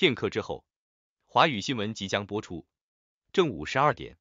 片刻之后，华语新闻即将播出，正午十二点。